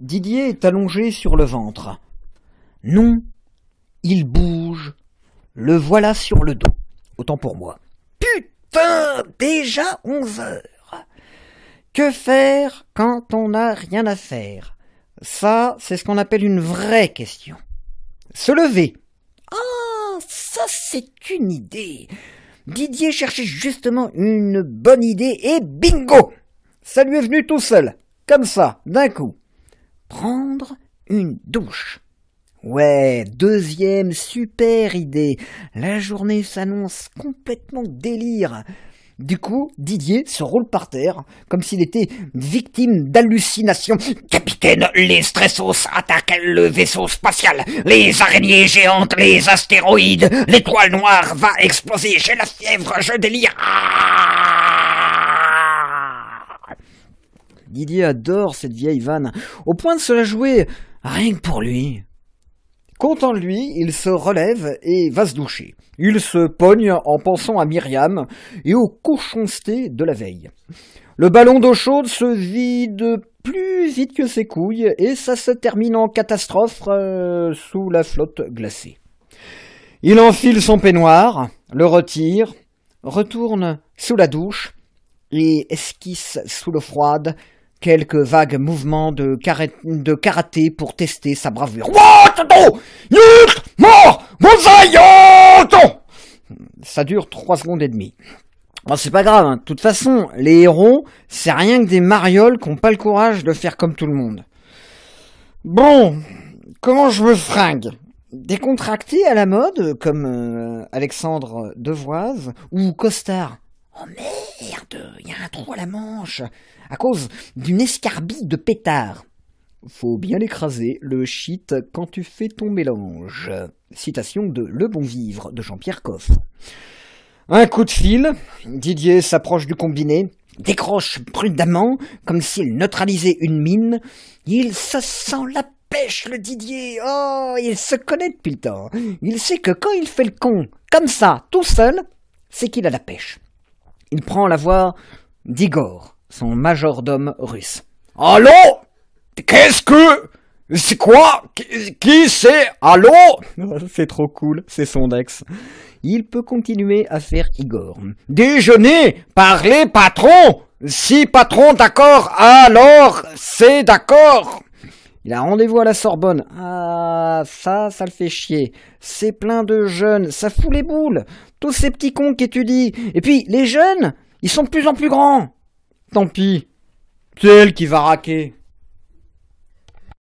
Didier est allongé sur le ventre. Non, il bouge. Le voilà sur le dos. Autant pour moi. Putain, déjà onze heures. Que faire quand on n'a rien à faire Ça, c'est ce qu'on appelle une vraie question. Se lever. Ah, ça c'est une idée. Didier cherchait justement une bonne idée et bingo Ça lui est venu tout seul, comme ça, d'un coup prendre une douche. Ouais, deuxième super idée. La journée s'annonce complètement délire. Du coup, Didier se roule par terre, comme s'il était victime d'hallucinations. Capitaine, les stressos attaquent le vaisseau spatial. Les araignées géantes, les astéroïdes, l'étoile noire va exploser. J'ai la fièvre, je délire. Ah Didier adore cette vieille vanne, au point de se la jouer rien que pour lui. Content de lui, il se relève et va se doucher. Il se pogne en pensant à Myriam et au cochonceté de la veille. Le ballon d'eau chaude se vide plus vite que ses couilles et ça se termine en catastrophe euh, sous la flotte glacée. Il enfile son peignoir, le retire, retourne sous la douche et esquisse sous l'eau froide quelques vagues mouvements de, karaté pour tester sa bravure. Ça dure trois secondes et demie. Bon, c'est pas grave, hein. de toute façon, les héros, c'est rien que des marioles qui n'ont pas le courage de faire comme tout le monde. Bon, comment je me fringue Décontracté à la mode, comme euh, Alexandre Devoise, ou Costard Oh merde, il y a un trou à la manche, à cause d'une escarbille de pétard. Faut bien l'écraser, le shit, quand tu fais ton mélange. Citation de Le Bon Vivre de Jean-Pierre Coff. Un coup de fil, Didier s'approche du combiné, décroche prudemment, comme s'il neutralisait une mine. Il se sent la pêche, le Didier. Oh, il se connaît depuis le temps. Il sait que quand il fait le con, comme ça, tout seul, c'est qu'il a la pêche. Il prend la voix d'Igor, son majordome russe. Allô Qu'est-ce que C'est quoi Qui c'est Allô C'est trop cool, c'est son ex. Il peut continuer à faire Igor. Déjeuner les patron Si patron d'accord, alors c'est d'accord il a rendez-vous à la Sorbonne. Ah, ça, ça le fait chier. C'est plein de jeunes, ça fout les boules. Tous ces petits cons qui étudient. Et puis, les jeunes, ils sont de plus en plus grands. Tant pis. C'est elle qui va raquer.